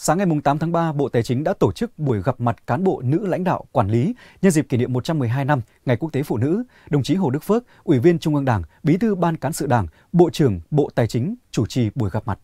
Sáng ngày 8 tháng 3, Bộ Tài chính đã tổ chức buổi gặp mặt cán bộ nữ lãnh đạo quản lý nhân dịp kỷ niệm 112 năm Ngày Quốc tế Phụ nữ. Đồng chí Hồ Đức Phước, Ủy viên Trung ương Đảng, Bí thư Ban Cán sự Đảng, Bộ trưởng Bộ Tài chính chủ trì buổi gặp mặt.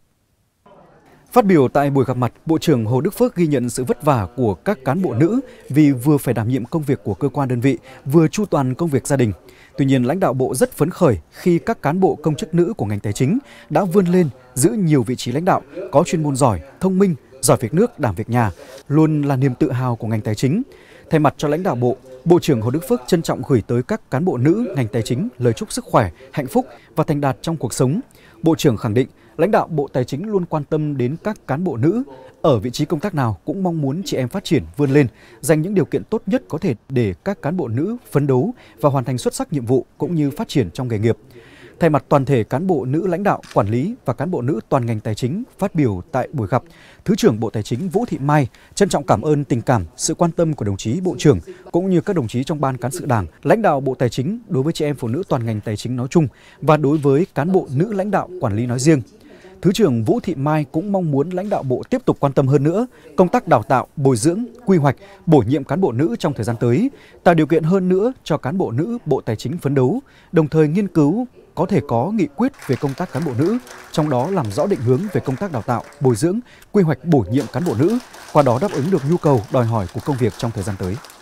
Phát biểu tại buổi gặp mặt, Bộ trưởng Hồ Đức Phước ghi nhận sự vất vả của các cán bộ nữ vì vừa phải đảm nhiệm công việc của cơ quan đơn vị, vừa chu toàn công việc gia đình. Tuy nhiên, lãnh đạo bộ rất phấn khởi khi các cán bộ công chức nữ của ngành tài chính đã vươn lên giữ nhiều vị trí lãnh đạo, có chuyên môn giỏi, thông minh, giỏi việc nước, đảm việc nhà luôn là niềm tự hào của ngành tài chính. Thay mặt cho lãnh đạo bộ, Bộ trưởng Hồ Đức Phước trân trọng gửi tới các cán bộ nữ ngành tài chính lời chúc sức khỏe, hạnh phúc và thành đạt trong cuộc sống. Bộ trưởng khẳng định lãnh đạo Bộ Tài chính luôn quan tâm đến các cán bộ nữ ở vị trí công tác nào cũng mong muốn chị em phát triển vươn lên, dành những điều kiện tốt nhất có thể để các cán bộ nữ phấn đấu và hoàn thành xuất sắc nhiệm vụ cũng như phát triển trong nghề nghiệp. Thay mặt toàn thể cán bộ nữ lãnh đạo, quản lý và cán bộ nữ toàn ngành tài chính phát biểu tại buổi gặp, Thứ trưởng Bộ Tài chính Vũ Thị Mai trân trọng cảm ơn tình cảm, sự quan tâm của đồng chí Bộ trưởng cũng như các đồng chí trong Ban Cán sự Đảng, lãnh đạo Bộ Tài chính đối với chị em phụ nữ toàn ngành tài chính nói chung và đối với cán bộ nữ lãnh đạo quản lý nói riêng. Thứ trưởng Vũ Thị Mai cũng mong muốn lãnh đạo bộ tiếp tục quan tâm hơn nữa công tác đào tạo, bồi dưỡng, quy hoạch, bổ nhiệm cán bộ nữ trong thời gian tới, tạo điều kiện hơn nữa cho cán bộ nữ Bộ Tài chính phấn đấu, đồng thời nghiên cứu có thể có nghị quyết về công tác cán bộ nữ, trong đó làm rõ định hướng về công tác đào tạo, bồi dưỡng, quy hoạch bổ nhiệm cán bộ nữ, qua đó đáp ứng được nhu cầu đòi hỏi của công việc trong thời gian tới.